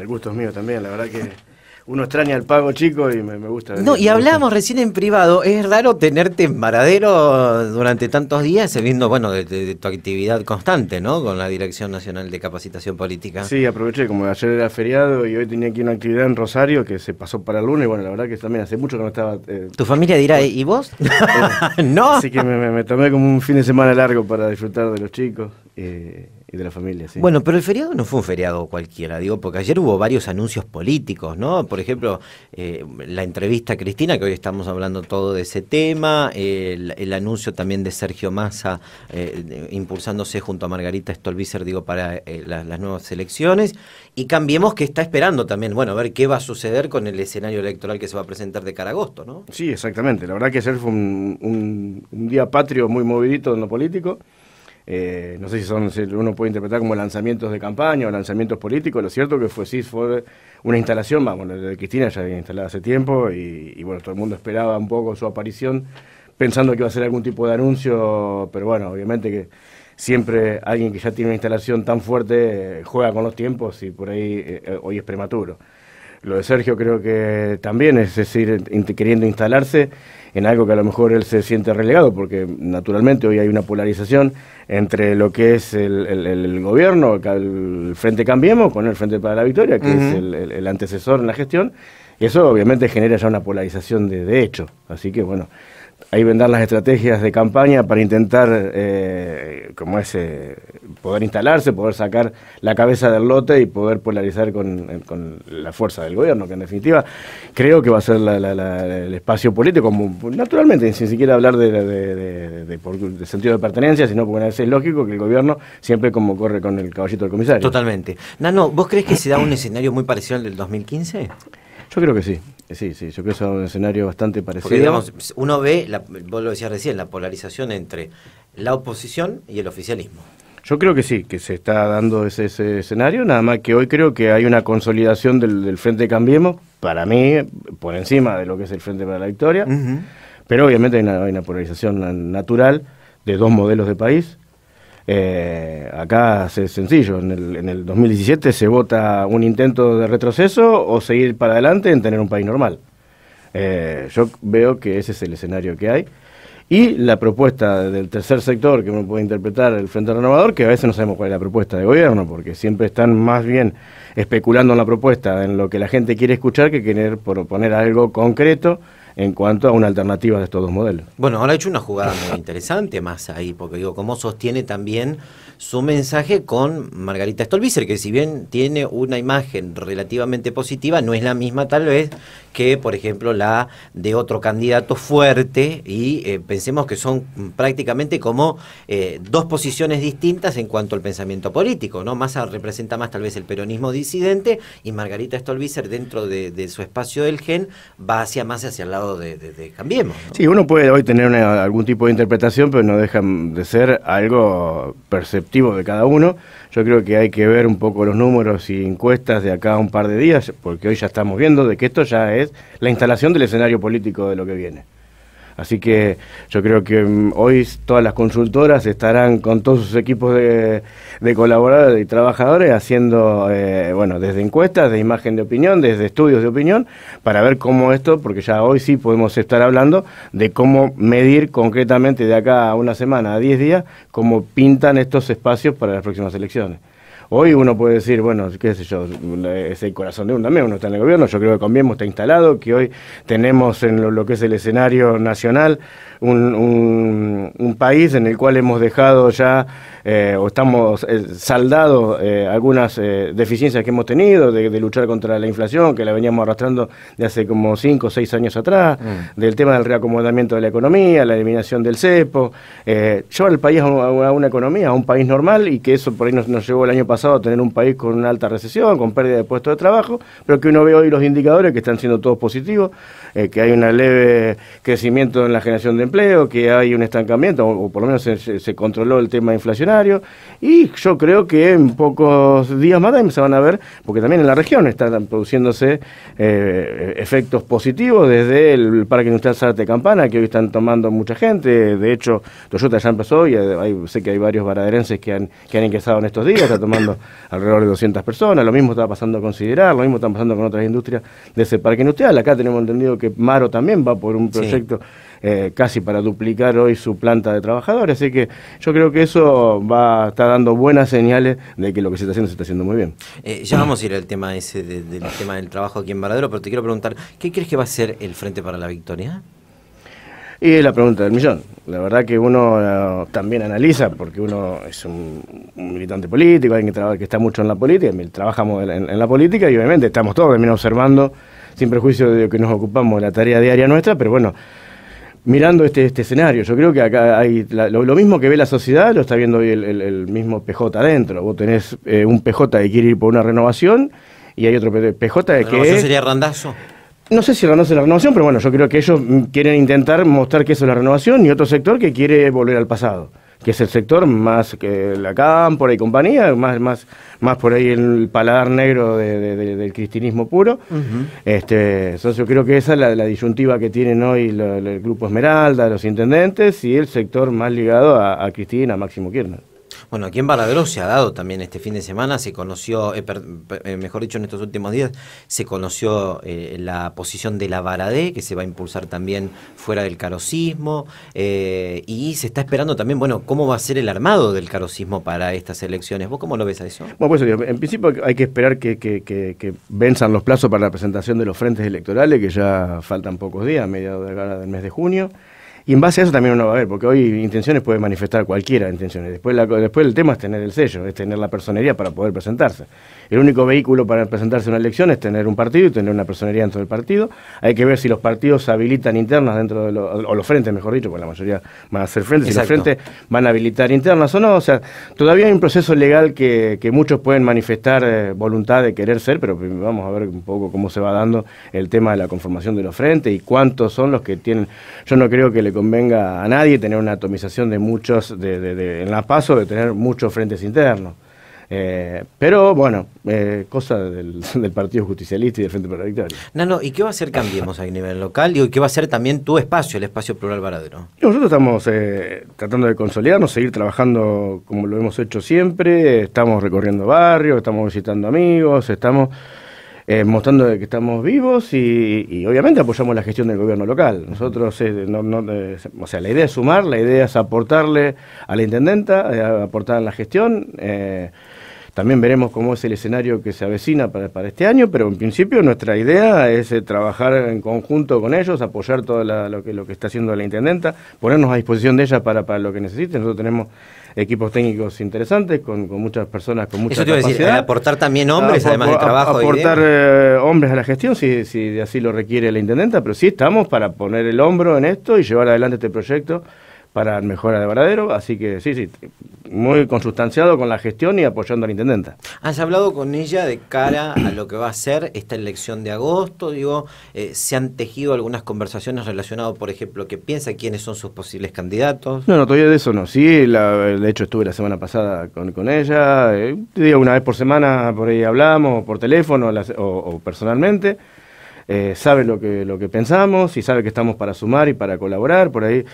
el gusto es mío también, la verdad que uno extraña el pago chico y me, gusta. No, y hablábamos recién en privado, es raro tenerte en Varadero durante tantos días, viendo, bueno, de, tu actividad constante, ¿no? Con la Dirección Nacional de Capacitación Política. Sí, aproveché, como ayer era feriado y hoy tenía aquí una actividad en Rosario que se pasó para el lunes, bueno, la verdad que también hace mucho que no estaba... Eh, tu familia dirá, ¿y vos? no. Así que me, tomé como un fin de semana largo para disfrutar de los chicos. Eh, y de la familia, sí. Bueno, pero el feriado no fue un feriado cualquiera, digo, porque ayer hubo varios anuncios políticos, ¿no? Por ejemplo, eh, la entrevista a Cristina, que hoy estamos hablando todo de ese tema, el, anuncio también de Sergio Massa eh, impulsándose junto a Margarita Stolbizer, digo, para eh, las nuevas elecciones. Y cambiemos que está esperando también, bueno, a ver qué va a suceder con el escenario electoral que se va a presentar de cara a agosto, ¿no? Sí, exactamente. La verdad que ayer fue un, un día patrio muy movidito en lo político. Eh, no sé si son, uno puede interpretar como lanzamientos de campaña o lanzamientos políticos, lo cierto que fue, sí, fue una instalación, vamos, la de Cristina ya había instalado hace tiempo y, bueno, todo el mundo esperaba un poco su aparición pensando que iba a ser algún tipo de anuncio, pero bueno, obviamente que siempre alguien que ya tiene una instalación tan fuerte eh, juega con los tiempos y por ahí eh, hoy es prematuro. Lo de Sergio creo que también es decir, queriendo instalarse en algo que a lo mejor él se siente relegado, porque naturalmente hoy hay una polarización entre lo que es el, el, gobierno, el Frente Cambiemos, con el Frente para la Victoria, que es el, antecesor en la gestión, y eso obviamente genera ya una polarización de, hecho. Así que bueno, ahí vendrán las estrategias de campaña para intentar, eh, como es eh, poder instalarse, poder sacar la cabeza del lote y poder polarizar con, eh, con la fuerza del gobierno, que en definitiva creo que va a ser el espacio político, naturalmente, sin siquiera hablar de, de, sentido de pertenencia, sino porque es lógico que el gobierno siempre como corre con el caballito del comisario. Totalmente. Nano, ¿vos crees que se da un escenario muy parecido al del 2015? Yo creo que sí. Sí, sí, yo creo que es un escenario bastante parecido. Porque, digamos, uno ve, la, vos lo decías recién, la polarización entre la oposición y el oficialismo. Yo creo que sí, que se está dando ese, escenario, nada más que hoy creo que hay una consolidación del, Frente Cambiemos, para mí, por encima de lo que es el Frente para la Victoria, pero obviamente hay una, polarización natural de dos modelos de país. Eh, acá es sencillo, en el, 2017 se vota un intento de retroceso o seguir para adelante en tener un país normal. Eh, yo veo que ese es el escenario que hay y la propuesta del tercer sector que uno puede interpretar el Frente Renovador, que a veces no sabemos cuál es la propuesta de gobierno, porque siempre están más bien especulando en la propuesta, en lo que la gente quiere escuchar, que querer proponer algo concreto en cuanto a una alternativa de estos dos modelos. Bueno, ahora ha hecho una jugada muy interesante más ahí, porque digo, cómo sostiene también su mensaje con Margarita Stolbizer, que si bien tiene una imagen relativamente positiva, no es la misma tal vez que, por ejemplo, la de otro candidato fuerte y eh, pensemos que son prácticamente como eh, dos posiciones distintas en cuanto al pensamiento político, ¿no? Massa representa más tal vez el peronismo disidente y Margarita Stolbizer dentro de, su espacio del gen va hacia más hacia el lado de, Cambiemos. Sí, uno puede hoy tener algún tipo de interpretación, pero no deja de ser algo perceptible de cada uno. Yo creo que hay que ver un poco los números y encuestas de acá a un par de días, porque hoy ya estamos viendo de que esto ya es la instalación del escenario político de lo que viene. Así que yo creo que mm, hoy todas las consultoras estarán con todos sus equipos de, colaboradores y trabajadores haciendo, eh, bueno, desde encuestas, de imagen de opinión, desde estudios de opinión, para ver cómo esto, porque ya hoy sí podemos estar hablando de cómo medir concretamente de acá a una semana, a 10 días, cómo pintan estos espacios para las próximas elecciones. Hoy uno puede decir, bueno, qué sé yo, es el corazón de uno también, uno está en el gobierno, yo creo que Conviemos está instalado, que hoy tenemos en lo, que es el escenario nacional un país en el cual hemos dejado ya eh, o estamos eh, saldados eh, algunas deficiencias que hemos tenido, de, luchar contra la inflación, que la veníamos arrastrando de hace como 5 o 6 años atrás, mm. del tema del reacomodamiento de la economía, la eliminación del cepo, llevar el país a una, economía, a un país normal, y que eso por ahí nos, nos llevó el año pasado a tener un país con una alta recesión, con pérdida de puestos de trabajo, pero que uno ve hoy los indicadores que están siendo todos positivos. Eh, que hay un leve crecimiento en la generación de empleo, que hay un estancamiento, o, por lo menos se, controló el tema inflacionario, y yo creo que en pocos días más se van a ver, porque también en la región están produciéndose eh, efectos positivos desde el Parque Industrial Sarte Campana, que hoy están tomando mucha gente, de hecho Toyota ya empezó y sé que hay varios baraderenses que han, que han ingresado en estos días, está tomando alrededor de 200 personas, lo mismo está pasando a considerar, lo mismo está pasando con otras industrias de ese parque industrial, acá tenemos entendido que Maro también va por un proyecto eh, casi para duplicar hoy su planta de trabajadores, así que yo creo que eso va está dando buenas señales de que lo que se está haciendo se está haciendo muy bien. Eh, ya vamos a ir al tema ese del tema del trabajo aquí en Varadero, pero te quiero preguntar, ¿qué crees que va a ser el Frente para la Victoria? Y es la pregunta del millón. La verdad que uno eh, también analiza, porque uno es un, militante político, alguien que, que, está mucho en la política, trabajamos en, en, la política y obviamente estamos todos también observando sin prejuicio de que nos ocupamos la tarea diaria nuestra, pero bueno, mirando este, este escenario, yo creo que acá hay lo, mismo que ve la sociedad, lo está viendo hoy el, mismo PJ adentro. Vos tenés eh, un PJ que quiere ir por una renovación y hay otro PJ que... ¿La sería randazo? No sé si es la renovación, pero bueno, yo creo que ellos quieren intentar mostrar que eso es la renovación y otro sector que quiere volver al pasado que es el sector más que la cámpora y compañía, más, más, más por ahí el paladar negro del cristinismo puro. este, entonces yo creo que esa es la, disyuntiva que tienen hoy el Grupo Esmeralda, los intendentes y el sector más ligado a, Cristina, a Máximo Kirchner. Bueno, aquí en Baradero se ha dado también este fin de semana, se conoció, eh, eh, mejor dicho, en estos últimos días, se conoció eh, la posición de la Baradé, que se va a impulsar también fuera del carosismo y se está esperando también, bueno, cómo va a ser el armado del carosismo para estas elecciones. ¿Vos cómo lo ves a eso? Bueno, pues en principio hay que esperar que, que, que venzan los plazos para la presentación de los frentes electorales, que ya faltan pocos días, a mediados del mes de junio. Y en base a eso también uno va a ver, porque hoy intenciones puede manifestar cualquiera intenciones. Después, después el tema es tener el sello, es tener la personería para poder presentarse. El único vehículo para presentarse a una elección es tener un partido y tener una personería dentro del partido. Hay que ver si los partidos habilitan internas dentro de los, o los frentes, mejor dicho, porque la mayoría van a hacer frentes, si los frentes van a habilitar internas o no. O sea, todavía hay un proceso legal que, muchos pueden manifestar eh, voluntad de querer ser, pero vamos a ver un poco cómo se va dando el tema de la conformación de los frentes y cuántos son los que tienen. Yo no creo que le convenga a nadie tener una atomización de muchos, de, de, de en la paso, de tener muchos frentes internos. Eh, pero bueno, eh, cosa del, Partido Justicialista y del Frente para la No, ¿y qué va a hacer Cambiemos a nivel local? y qué va a ser también tu espacio, el espacio plural varadero? Nosotros estamos eh, tratando de consolidarnos, seguir trabajando como lo hemos hecho siempre, estamos recorriendo barrios, estamos visitando amigos, estamos eh, mostrando que estamos vivos y, obviamente apoyamos la gestión del gobierno local. Nosotros, eh, eh, o sea, la idea es sumar, la idea es aportarle a la intendenta, aportar en la gestión. también veremos cómo es el escenario que se avecina para, este año, pero en principio nuestra idea es trabajar en conjunto con ellos, apoyar todo lo, que, lo que está haciendo la intendenta, ponernos a disposición de ella para, para lo que necesite. Nosotros tenemos equipos técnicos interesantes, con, con muchas personas con mucha Eso te iba a aportar también hombres, además del trabajo. Aportar eh, hombres a la gestión, si, si así lo requiere la intendenta, pero sí estamos para poner el hombro en esto y llevar adelante este proyecto para mejora de Varadero, así que sí, sí, muy consustanciado con la gestión y apoyando a la Intendenta. ¿Has hablado con ella de cara a lo que va a ser esta elección de agosto? Digo, eh, ¿se han tejido algunas conversaciones relacionadas, por ejemplo, qué piensa, quiénes son sus posibles candidatos? No, no, todavía de eso no. Sí, de hecho estuve la semana pasada con, con ella, eh, Digo, una vez por semana por ahí hablamos, por teléfono o, o personalmente. Eh, sabe lo que, lo que pensamos y sabe que estamos para sumar y para colaborar. Por ahí,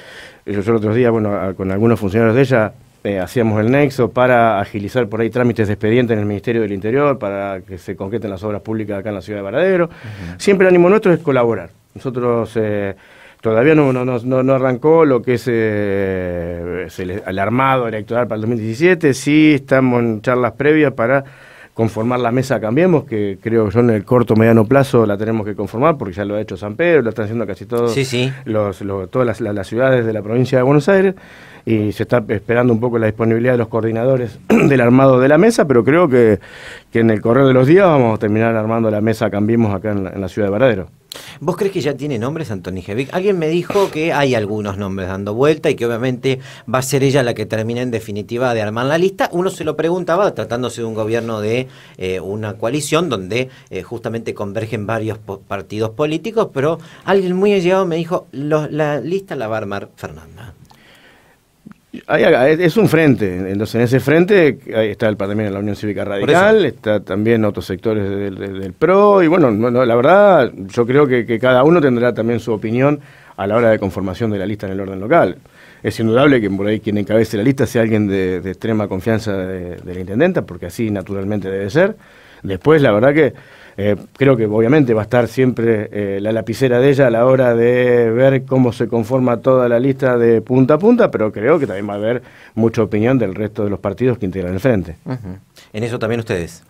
eh, yo, el otro día, bueno, con algunos funcionarios de ella eh, hacíamos el nexo para agilizar por ahí trámites de expediente en el Ministerio del Interior, para que se concreten las obras públicas acá en la ciudad de Varadero. Siempre el ánimo nuestro es colaborar. Nosotros todavía no, arrancó lo que es, el, armado electoral para el 2017, sí estamos en charlas previas para conformar la mesa Cambiemos, que creo yo en el corto mediano plazo la tenemos que conformar, porque ya lo ha hecho San Pedro, lo están haciendo casi todos sí, Los, todas las, ciudades de la provincia de Buenos Aires, y se está esperando un poco la disponibilidad de los coordinadores del armado de la mesa, pero creo que, en el correr de los días vamos a terminar armando la mesa Cambiemos acá en la, en la ciudad de Varadero. ¿Vos crees que ya tiene nombres Antoni Jevic? Alguien me dijo que hay algunos nombres dando vuelta y que obviamente va a ser ella la que termina en definitiva de armar la lista. Uno se lo preguntaba tratándose de un gobierno de eh, una coalición donde eh, justamente convergen varios partidos políticos, pero alguien muy allegado me dijo, la lista la va a armar Fernanda es un frente, entonces en ese frente está el, partido también la Unión Cívica Radical, está también otros sectores del, PRO, y bueno, la verdad yo creo que, cada uno tendrá también su opinión a la hora de conformación de la lista en el orden local. Es indudable que por ahí quien encabece la lista sea alguien de, extrema confianza de, de, la intendenta, porque así naturalmente debe ser. Después, la verdad que eh, creo que obviamente va a estar siempre eh, la lapicera de ella a la hora de ver cómo se conforma toda la lista de punta a punta, pero creo que también va a haber mucha opinión del resto de los partidos que integran el frente. En eso también ustedes.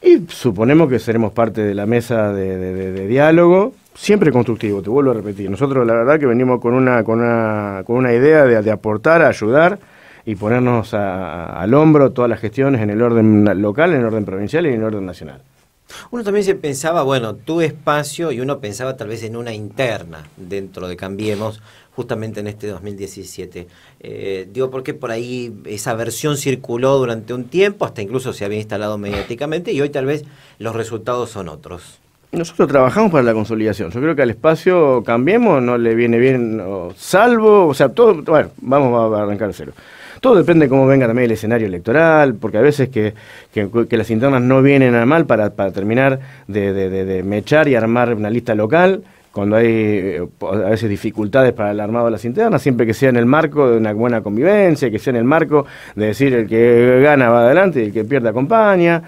Y suponemos que seremos parte de la mesa de, diálogo, siempre constructivo, te vuelvo a repetir. Nosotros la verdad que venimos con una, con una, con una idea de, aportar, ayudar y ponernos al hombro todas las gestiones en el orden local, en el orden provincial y en el orden nacional. Uno también se pensaba, bueno, tu espacio y uno pensaba tal vez en una interna dentro de Cambiemos, justamente en este 2017. Eh, digo, porque por ahí esa versión circuló durante un tiempo, hasta incluso se había instalado mediáticamente y hoy tal vez los resultados son otros. Nosotros trabajamos para la consolidación. Yo creo que al espacio cambiemos, no le viene bien, salvo, o sea, todo, bueno, vamos a arrancar cero. Todo depende de cómo venga también el escenario electoral, porque a veces que, las internas no vienen a mal para, terminar de, de, mechar y armar una lista local cuando hay eh, a veces dificultades para el armado de las internas, siempre que sea en el marco de una buena convivencia, que sea en el marco de decir el que gana va adelante y el que pierde acompaña.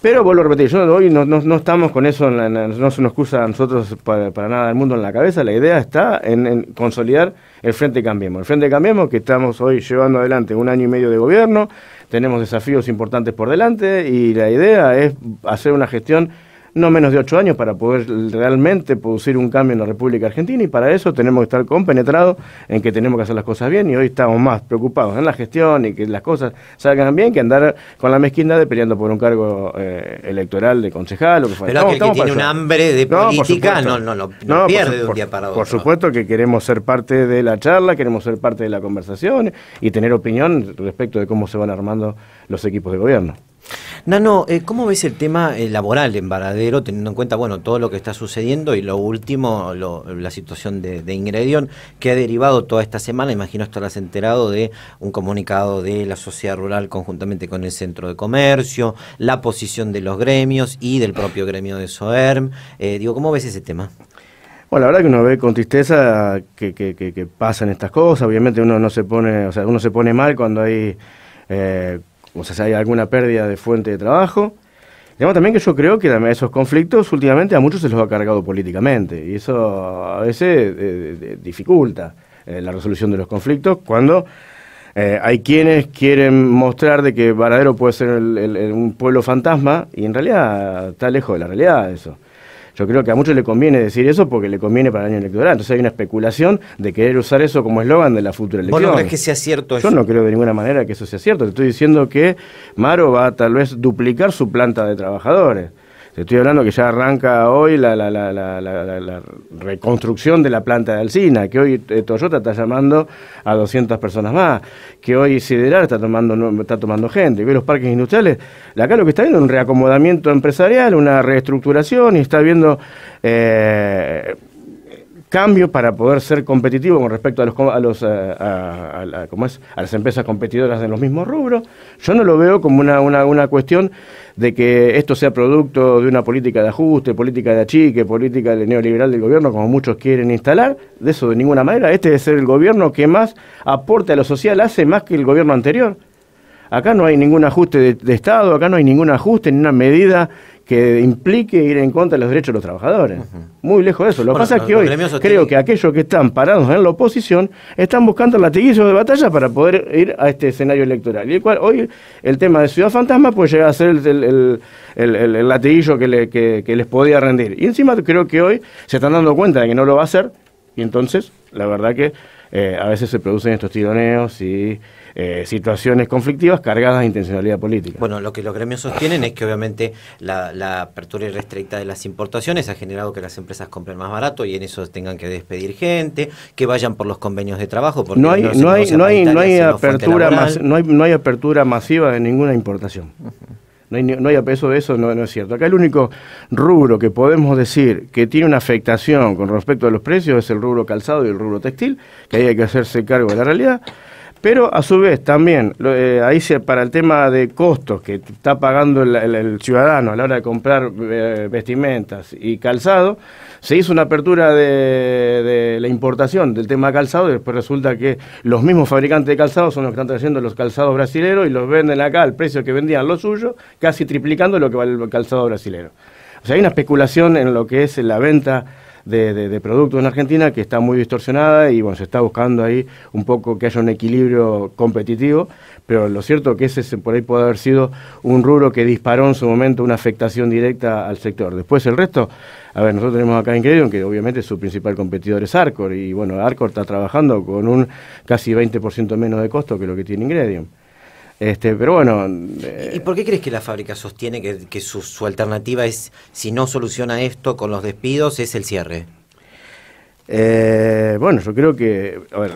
Pero vuelvo a repetir, hoy no, estamos con eso, no es una excusa a nosotros para, nada del mundo en la cabeza, la idea está en consolidar el Frente Cambiemos. El Frente Cambiemos que estamos hoy llevando adelante un año y medio de gobierno, tenemos desafíos importantes por delante y la idea es hacer una gestión no menos de ocho años para poder realmente producir un cambio en la República Argentina y para eso tenemos que estar compenetrados en que tenemos que hacer las cosas bien y hoy estamos más preocupados en la gestión y que las cosas salgan bien que andar con la mezquindad de peleando por un cargo eh, electoral de concejal o que fuera. Pero estamos, que, tiene un hambre de política no, no, no, no, pierde de un día para otro. Por supuesto que queremos ser parte de la charla, queremos ser parte de la conversación y tener opinión respecto de cómo se van armando los equipos de gobierno. Nano, eh, ¿cómo ves el tema eh, laboral en Varadero, teniendo en cuenta bueno todo lo que está sucediendo y lo último, la situación de, de Ingredión, que ha derivado toda esta semana, imagino estarás enterado de un comunicado de la sociedad rural conjuntamente con el Centro de Comercio, la posición de los gremios y del propio gremio de SOERM. Eh, digo, ¿cómo ves ese tema? Bueno, la verdad que uno ve con tristeza que, pasan estas cosas. Obviamente uno no se pone, o sea, uno se pone mal cuando hay o sea, si hay alguna pérdida de fuente de trabajo. Digamos también que yo creo que esos conflictos últimamente a muchos se los ha cargado políticamente y eso a veces eh, dificulta eh, la resolución de los conflictos cuando eh, hay quienes quieren mostrar de que Varadero puede ser un pueblo fantasma y en realidad está lejos de la realidad eso. Yo creo que a muchos le conviene decir eso porque le conviene para el año electoral. Entonces hay una especulación de querer usar eso como eslogan de la futura elección. no que sea cierto eso? Yo no creo de ninguna manera que eso sea cierto. Te estoy diciendo que Maro va a tal vez duplicar su planta de trabajadores. Te estoy hablando que ya arranca hoy la, reconstrucción de la planta de Alcina, que hoy eh, Toyota está llamando a 200 personas más, que hoy Siderar está tomando, está tomando gente, que los parques industriales, acá lo que está viendo es un reacomodamiento empresarial, una reestructuración y está viendo... Eh, cambio para poder ser competitivo con respecto a los a los eh, a, es? a las empresas competidoras de los mismos rubros. Yo no lo veo como una, una, cuestión de que esto sea producto de una política de ajuste, política de achique, política de neoliberal del gobierno, como muchos quieren instalar. De eso de ninguna manera. Este ser el gobierno que más aporte a lo social, hace más que el gobierno anterior. Acá no hay ningún ajuste de, de Estado, acá no hay ningún ajuste, ni una medida que implique ir en contra de los derechos de los trabajadores. Muy lejos de eso. Lo que pasa es que hoy creo que aquellos que están parados en la oposición están buscando latiguillos de batalla para poder ir a este escenario electoral. Y el cual hoy el tema de Ciudad Fantasma puede llegar a ser el, latiguillo que, le, les podía rendir. Y encima creo que hoy se están dando cuenta de que no lo va a hacer y entonces la verdad que eh, a veces se producen estos tironeos y eh, situaciones conflictivas cargadas de intencionalidad política. Bueno, lo que los gremios sostienen es que obviamente la, apertura irrestricta de las importaciones ha generado que las empresas compren más barato y en eso tengan que despedir gente, que vayan por los convenios de trabajo. no hay, no hay, apertura masiva de ninguna importación. No hay, no peso de eso, no, no, es cierto. Acá el único rubro que podemos decir que tiene una afectación con respecto a los precios es el rubro calzado y el rubro textil, que ahí hay que hacerse cargo de la realidad. Pero a su vez también, eh, ahí se, para el tema de costos que está pagando el, ciudadano a la hora de comprar eh, vestimentas y calzado, se hizo una apertura de, la importación del tema calzado y después resulta que los mismos fabricantes de calzado son los que están trayendo los calzados brasileros y los venden acá al precio que vendían los suyos, casi triplicando lo que vale el calzado brasileño. O sea, hay una especulación en lo que es la venta de, productos en Argentina que está muy distorsionada y bueno, se está buscando ahí un poco que haya un equilibrio competitivo, pero lo cierto que ese por ahí puede haber sido un rubro que disparó en su momento una afectación directa al sector. Después el resto, a ver, nosotros tenemos acá Ingredium, que obviamente su principal competidor es Arcor, y bueno, Arcor está trabajando con un casi 20% menos de costo que lo que tiene Ingredient. Este, pero bueno. Eh, ¿Y por qué crees que la fábrica sostiene que, su, alternativa es, si no soluciona esto con los despidos, es el cierre? Eh, bueno, yo creo que. A ver,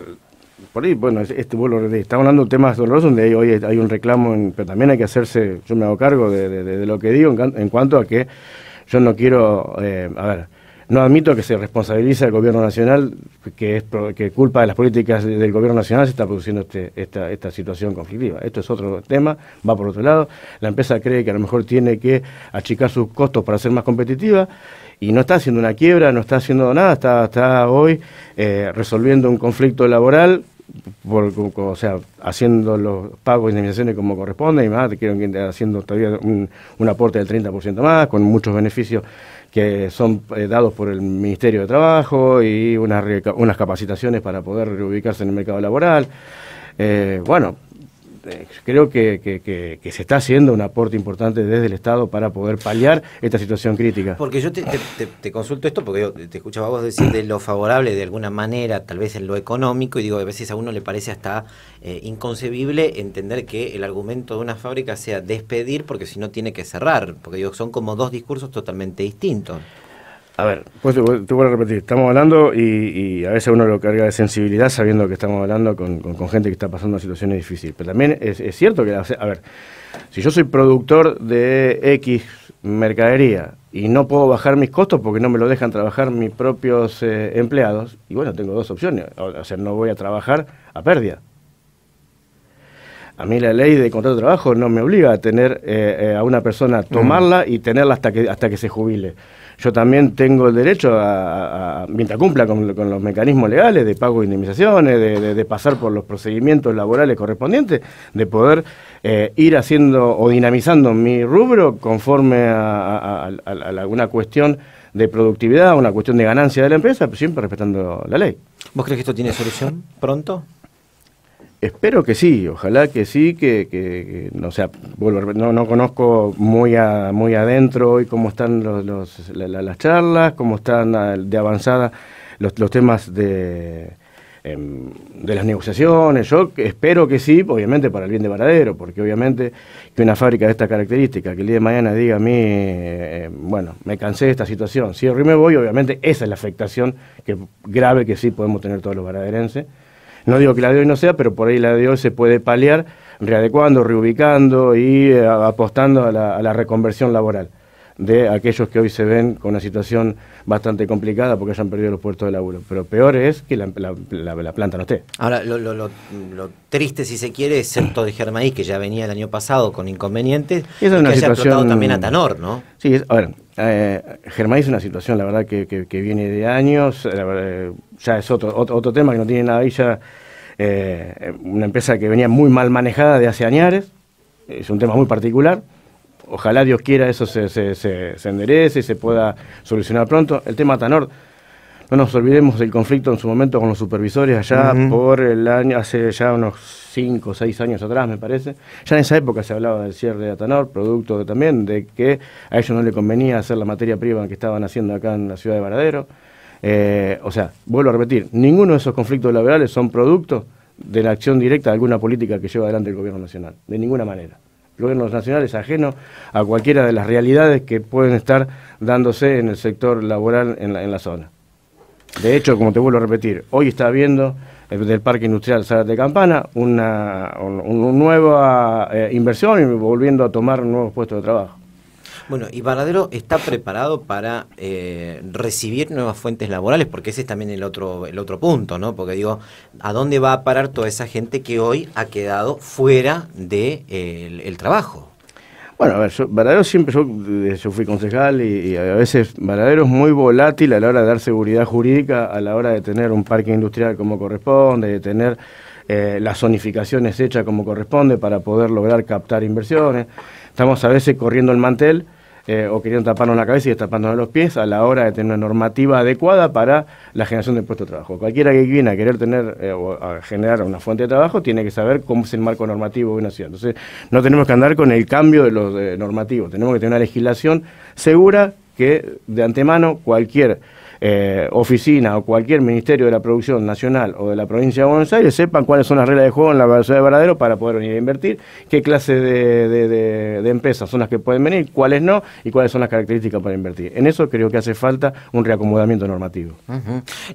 por ahí, bueno, este, estamos hablando de temas dolorosos donde hoy hay un reclamo, pero también hay que hacerse. Yo me hago cargo de, lo que digo en, cuanto a que yo no quiero. Eh, a ver no admito que se responsabilice al gobierno nacional, que es que culpa de las políticas del gobierno nacional se está produciendo este, esta, situación conflictiva. Esto es otro tema, va por otro lado. La empresa cree que a lo mejor tiene que achicar sus costos para ser más competitiva y no está haciendo una quiebra, no está haciendo nada, está, está hoy eh, resolviendo un conflicto laboral o sea, haciendo los pagos y indemnizaciones como corresponde y más, que haciendo todavía un, un aporte del 30% más, con muchos beneficios que son eh, dados por el Ministerio de Trabajo y unas, unas capacitaciones para poder reubicarse en el mercado laboral. Eh, bueno, este, creo que, se está haciendo un aporte importante desde el Estado para poder paliar esta situación crítica. Porque yo te, consulto esto, porque yo te escuchaba vos decir de lo favorable de alguna manera, tal vez en lo económico, y digo, a veces a uno le parece hasta eh, inconcebible entender que el argumento de una fábrica sea despedir porque si no tiene que cerrar, porque digo, son como dos discursos totalmente distintos. A ver, pues te voy a repetir, estamos hablando y, a veces uno lo carga de sensibilidad sabiendo que estamos hablando con, gente que está pasando situaciones difíciles. Pero también es, cierto que, a ver, si yo soy productor de X mercadería y no puedo bajar mis costos porque no me lo dejan trabajar mis propios eh, empleados, y bueno, tengo dos opciones, o sea, no voy a trabajar a pérdida. A mí la ley de contrato de trabajo no me obliga a tener eh, eh a una persona mm. tomarla y tenerla hasta que, hasta que se jubile yo también tengo el derecho a, mientras cumpla con, los mecanismos legales de pago de indemnizaciones, de, pasar por los procedimientos laborales correspondientes, de poder eh, ir haciendo o dinamizando mi rubro conforme a, alguna cuestión de productividad, una cuestión de ganancia de la empresa, siempre respetando la ley. ¿Vos crees que esto tiene solución pronto? Espero que sí, ojalá que sí, que, que, no, sea, no, no, conozco muy, a, muy adentro hoy cómo están las charlas, cómo están de avanzada los, temas em, de, las negociaciones. Yo espero que sí, obviamente para el bien de Varadero, porque obviamente que una fábrica de esta característica, que el día de mañana diga a mí, eh, bueno, me cansé de esta situación, cierro y me voy, obviamente esa es la afectación que, grave que sí podemos tener todos los varaderenses. No digo que la de hoy no sea, pero por ahí la de hoy se puede paliar readecuando, reubicando y eh, apostando a la, reconversión laboral de aquellos que hoy se ven con una situación bastante complicada porque hayan perdido los puestos de laburo. Pero peor es que la, planta no esté. Ahora, lo, triste, si se quiere, es cierto de Germaí, que ya venía el año pasado con inconvenientes, que también a Tanor, ¿no? Sí, ahora. Eh, es una situación, la verdad, que, que, viene de años, eh, eh, ya es otro, otro, tema que no tiene nada ahí, ya eh, una empresa que venía muy mal manejada de hace años. es un tema muy particular, ojalá Dios quiera eso se, se, se enderece y se pueda solucionar pronto. El tema Tanor no nos olvidemos del conflicto en su momento con los supervisores allá por el año, hace ya unos 5 o 6 años atrás, me parece. Ya en esa época se hablaba del cierre de Atanor, producto también de que a ellos no les convenía hacer la materia prima que estaban haciendo acá en la ciudad de Varadero. Eh, o sea, vuelvo a repetir, ninguno de esos conflictos laborales son producto de la acción directa de alguna política que lleva adelante el gobierno nacional, de ninguna manera. El gobierno nacional es ajeno a cualquiera de las realidades que pueden estar dándose en el sector laboral en la zona. De hecho, como te vuelvo a repetir, hoy está viendo eh, del Parque Industrial Salas de Campana una, nueva eh, inversión y volviendo a tomar nuevos puestos de trabajo. Bueno, ¿y Baradero está preparado para eh, recibir nuevas fuentes laborales? Porque ese es también el otro, el otro punto, ¿no? Porque digo, ¿a dónde va a parar toda esa gente que hoy ha quedado fuera del de, el trabajo? Bueno, a ver, yo, siempre, eh, yo, fui concejal y, a veces Varadero es muy volátil a la hora de dar seguridad jurídica, a la hora de tener un parque industrial como corresponde, de tener eh, las zonificaciones hechas como corresponde para poder lograr captar inversiones. Estamos a veces corriendo el mantel eh, o querían taparnos la cabeza y tapando los pies a la hora de tener una normativa adecuada para la generación de puestos de trabajo. Cualquiera que viene a querer tener eh, o a generar una fuente de trabajo tiene que saber cómo es el marco normativo de una Entonces, no tenemos que andar con el cambio de los eh, normativos, tenemos que tener una legislación segura que de antemano cualquier eh, oficina o cualquier ministerio de la producción nacional o de la provincia de Buenos Aires sepan cuáles son las reglas de juego en la ciudad de Varadero para poder venir a invertir, qué clase de, empresas son las que pueden venir, cuáles no y cuáles son las características para invertir. En eso creo que hace falta un reacomodamiento normativo.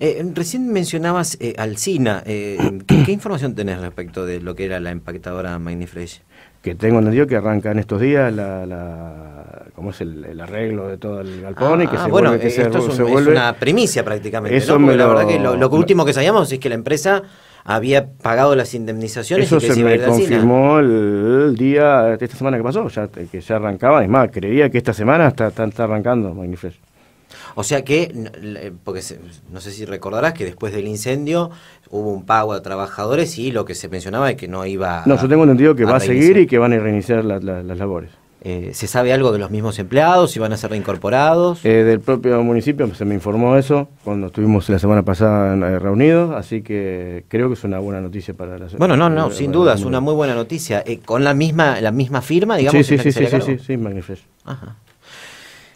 Eh, recién mencionabas eh, Alcina. ¿qué, ¿qué, información tenés respecto de lo que era la impactadora Magnifresh? que tengo entendido que arranca en estos días la, cómo es el, arreglo de todo el galpón y que ah, se bueno, esto es, una primicia prácticamente ¿no? lo, verdad que lo, último que sabíamos es que la empresa había pagado las indemnizaciones y que se, se me confirmó el, día día esta semana que pasó eh, que ya arrancaba es más creía que esta semana está, está, arrancando Magnifresh o sea que, porque no sé si recordarás que después del incendio hubo un pago a trabajadores y lo que se mencionaba es que no iba a, No, yo tengo entendido que va a seguir y que van a reiniciar las labores. Eh, ¿Se sabe algo de los mismos empleados? ¿Si van a ser reincorporados? Eh, del propio municipio se me informó eso cuando estuvimos la semana pasada eh, reunidos, así que creo que es una buena noticia para la Bueno, no, no, sin duda, es una muy buena noticia. ¿Con la misma, la misma firma, digamos? Sí, sí, sí, sí, sí, sí, sí, Ajá.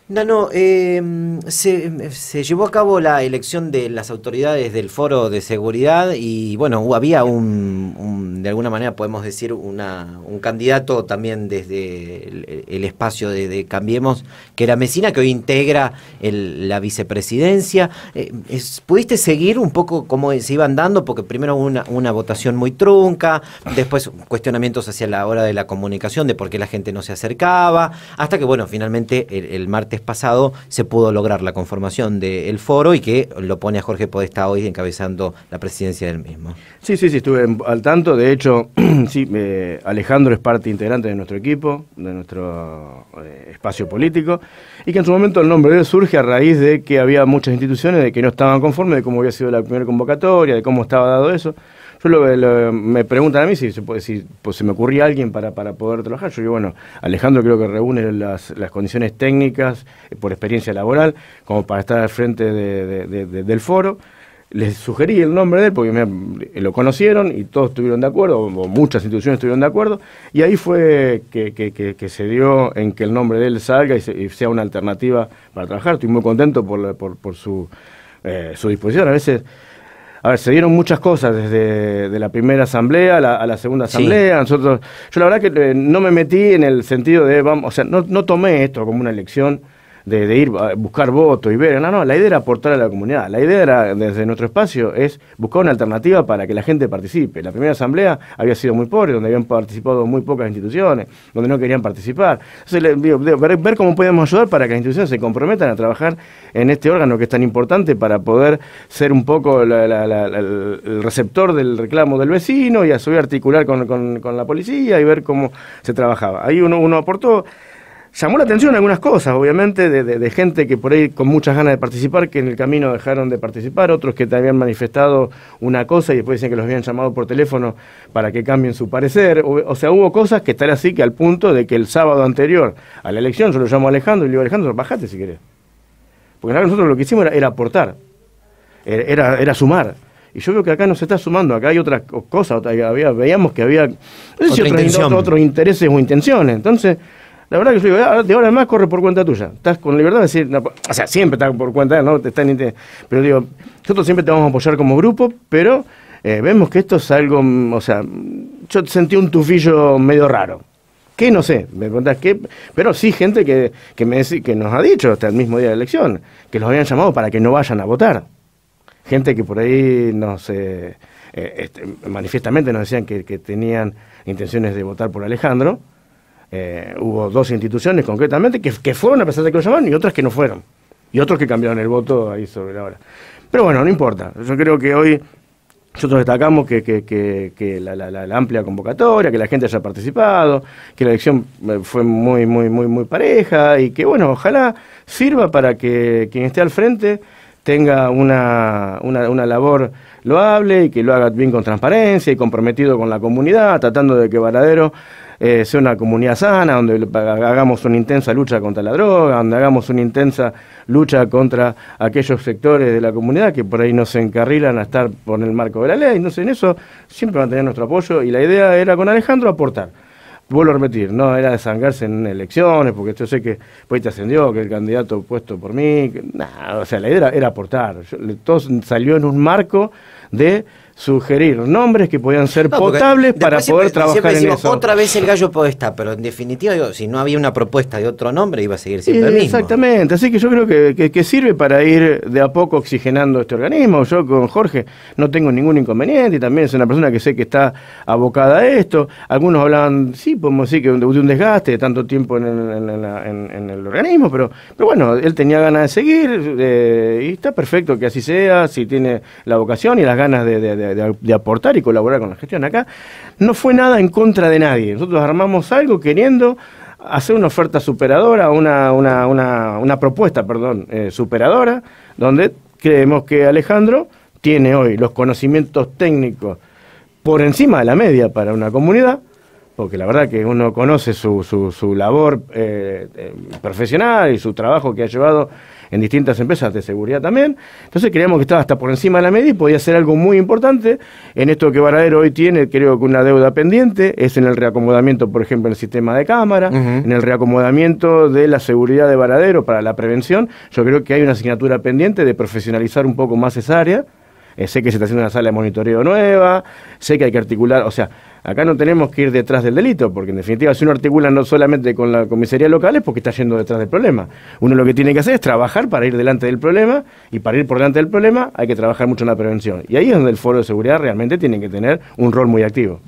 No, em, se, llevó a cabo la elección de las autoridades del Foro de Seguridad y, bueno, había un, de alguna manera podemos decir, un candidato también desde el, espacio de, Cambiemos, que era Mesina, que hoy integra la vicepresidencia. Eh, ¿Pudiste seguir un poco cómo se iban dando? Porque primero una, una votación muy trunca, después cuestionamientos hacia la hora de la comunicación, de por qué la gente no se acercaba, hasta que, bueno, finalmente el martes pasado se pudo lograr la conformación del foro y que lo pone a Jorge Podestá hoy encabezando la presidencia del mismo. Sí, sí, sí, estuve al tanto. De hecho, sí, eh, Alejandro es parte integrante de nuestro equipo, de nuestro eh, espacio político, y que en su momento el nombre de él surge a raíz de que había muchas instituciones de que no estaban conformes de cómo había sido la primera convocatoria, de cómo estaba dado eso. Yo lo, me preguntan a mí si, se pues, me ocurría alguien para, para poder trabajar. Yo digo, bueno, Alejandro creo que reúne las, condiciones técnicas eh, por experiencia laboral como para estar al frente del foro les sugerí el nombre de él porque lo conocieron y todos estuvieron de acuerdo, o muchas instituciones estuvieron de acuerdo, y ahí fue que, se dio en que el nombre de él salga y, sea una alternativa para trabajar. Estoy muy contento por, su, eh, su disposición. A veces a ver, se dieron muchas cosas desde la primera asamblea a la, segunda asamblea. yo la verdad que eh, no me metí en el sentido de, vamos, o sea, no tomé esto como una elección de, ir a buscar votos y ver. No, no, la idea era aportar a la comunidad. La idea era, desde nuestro espacio, es buscar una alternativa para que la gente participe. La primera asamblea había sido muy pobre, donde habían participado muy pocas instituciones, donde no querían participar. Entonces, ver, cómo podemos ayudar para que las instituciones se comprometan a trabajar en este órgano que es tan importante para poder ser un poco el receptor del reclamo del vecino y a su vez articular con, la policía y ver cómo se trabajaba. Ahí uno, uno aportó, llamó la atención algunas cosas, obviamente, de, gente que por ahí con muchas ganas de participar, que en el camino dejaron de participar, otros que te habían manifestado una cosa y después dicen que los habían llamado por teléfono para que cambien su parecer. O, sea, hubo cosas que están así que al punto de que el sábado anterior a la elección yo lo llamo a Alejandro y le digo, Alejandro, bajate si querés. Porque nosotros lo que hicimos era, aportar, era, era sumar. Y yo veo que acá no se está sumando, acá hay otras cosas, había, veíamos que había otros intereses o intenciones. Entonces, la verdad que yo ah, de ahora más corre por cuenta tuya. Estás con libertad de decir, o sea, siempre estás por cuenta, ¿no? Te están, pero digo, nosotros siempre te vamos a apoyar como grupo, pero eh, vemos que esto es algo, mm, o sea, mm, yo sentí un tufillo medio raro. ¿Qué? No sé, me preguntás qué, pero sí gente que, que, me, que nos ha dicho hasta el mismo día de la elección, que los habían llamado para que no vayan a votar. Gente que por ahí no sé eh, este, manifiestamente nos decían que tenían intenciones de votar por Alejandro, eh, hubo dos instituciones concretamente que, que, fueron a pesar de que lo llamaron y otras que no fueron. Y otros que cambiaron el voto ahí sobre la hora. Pero bueno, no importa. Yo creo que hoy nosotros destacamos que, la, amplia convocatoria, que la gente haya participado, que la elección eh, fue muy, muy, muy, muy pareja y que, bueno, ojalá sirva para que quien esté al frente tenga una, una, una labor lo hable y que lo haga bien con transparencia y comprometido con la comunidad, tratando de que Varadero eh, sea una comunidad sana, donde hagamos una intensa lucha contra la droga, donde hagamos una intensa lucha contra aquellos sectores de la comunidad que por ahí nos encarrilan a estar por el marco de la ley. Entonces, en eso siempre van a tener nuestro apoyo y la idea era con Alejandro aportar vuelvo a repetir, no era de en elecciones, porque yo sé que pues te ascendió, que el candidato puesto por mí, nada o sea, la idea era, aportar. todo salió en un marco de sugerir nombres que podían ser potables para poder trabajar en eso. Otra vez el gallo puede estar, pero en definitiva, si no había una propuesta de otro nombre, iba a seguir siendo el mismo. Exactamente, así que yo creo que, sirve para ir de a poco oxigenando este organismo. Yo con Jorge no tengo ningún inconveniente y también es una persona que sé que está abocada a esto. Algunos hablaban, sí, podemos decir que de un desgaste de tanto tiempo en el, organismo, pero, bueno, él tenía ganas de seguir eh, y está perfecto que así sea, si tiene la vocación y las ganas de de, aportar y colaborar con la gestión. Acá no fue nada en contra de nadie. Nosotros armamos algo queriendo hacer una oferta superadora, una, una, una, una propuesta, perdón, eh, superadora, donde creemos que Alejandro tiene hoy los conocimientos técnicos por encima de la media para una comunidad, porque la verdad que uno conoce su, su, labor eh, eh, profesional y su trabajo que ha llevado en distintas empresas de seguridad también. Entonces creíamos que estaba hasta por encima de la media y podía ser algo muy importante. En esto que Varadero hoy tiene, creo que una deuda pendiente es en el reacomodamiento, por ejemplo, el sistema de cámara, en el reacomodamiento de la seguridad de Varadero para la prevención. Yo creo que hay una asignatura pendiente de profesionalizar un poco más esa área. Eh, sé que se está haciendo una sala de monitoreo nueva, sé que hay que articular, o sea, acá no tenemos que ir detrás del delito, porque en definitiva si uno articula no solamente con la comisaría local es porque está yendo detrás del problema. Uno lo que tiene que hacer es trabajar para ir delante del problema y para ir por delante del problema hay que trabajar mucho en la prevención. Y ahí es donde el foro de seguridad realmente tiene que tener un rol muy activo.